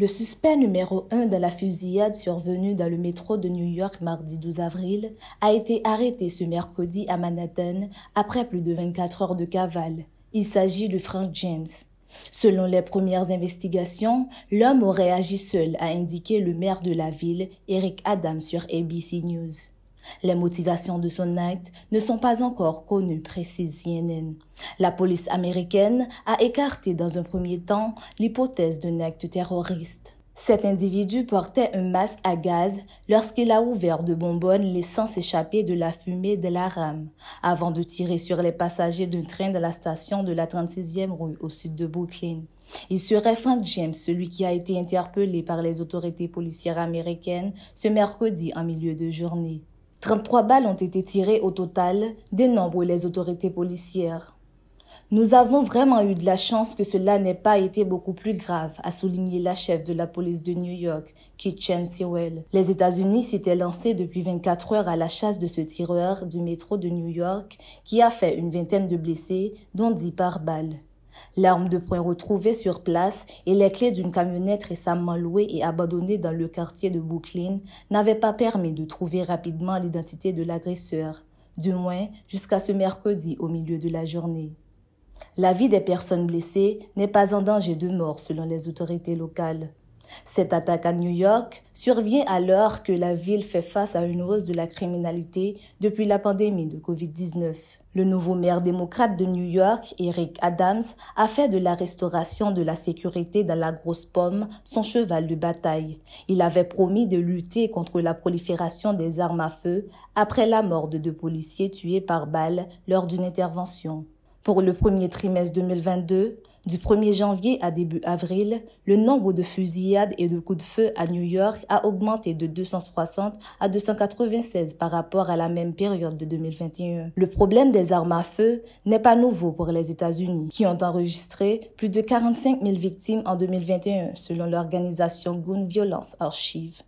Le suspect numéro un de la fusillade survenue dans le métro de New York mardi 12 avril a été arrêté ce mercredi à Manhattan après plus de 24 heures de cavale. Il s'agit de Frank James. Selon les premières investigations, l'homme aurait agi seul, a indiqué le maire de la ville, Eric Adams, sur ABC News. Les motivations de son acte ne sont pas encore connues, précise CNN. La police américaine a écarté dans un premier temps l'hypothèse d'un acte terroriste. Cet individu portait un masque à gaz lorsqu'il a ouvert de bonbonnes laissant s'échapper de la fumée de la rame, avant de tirer sur les passagers d'un train de la station de la 36e rue au sud de Brooklyn. Il serait Frank James, celui qui a été interpellé par les autorités policières américaines ce mercredi en milieu de journée. 33 balles ont été tirées au total, dénombrent les autorités policières. Nous avons vraiment eu de la chance que cela n'ait pas été beaucoup plus grave, a souligné la chef de la police de New York, Kitchen Sewell. Les États-Unis s'étaient lancés depuis 24 heures à la chasse de ce tireur du métro de New York qui a fait une vingtaine de blessés, dont 10 par balle. L'arme de poing retrouvée sur place et les clés d'une camionnette récemment louée et abandonnée dans le quartier de Brooklyn n'avaient pas permis de trouver rapidement l'identité de l'agresseur, du moins jusqu'à ce mercredi au milieu de la journée. La vie des personnes blessées n'est pas en danger de mort selon les autorités locales. Cette attaque à New York survient alors que la ville fait face à une hausse de la criminalité depuis la pandémie de Covid-19. Le nouveau maire démocrate de New York, Eric Adams, a fait de la restauration de la sécurité dans la grosse pomme son cheval de bataille. Il avait promis de lutter contre la prolifération des armes à feu après la mort de deux policiers tués par balle lors d'une intervention. Pour le premier trimestre 2022, du 1er janvier à début avril, le nombre de fusillades et de coups de feu à New York a augmenté de 260 à 296 par rapport à la même période de 2021. Le problème des armes à feu n'est pas nouveau pour les États-Unis, qui ont enregistré plus de 45 000 victimes en 2021 selon l'organisation Gun Violence Archive.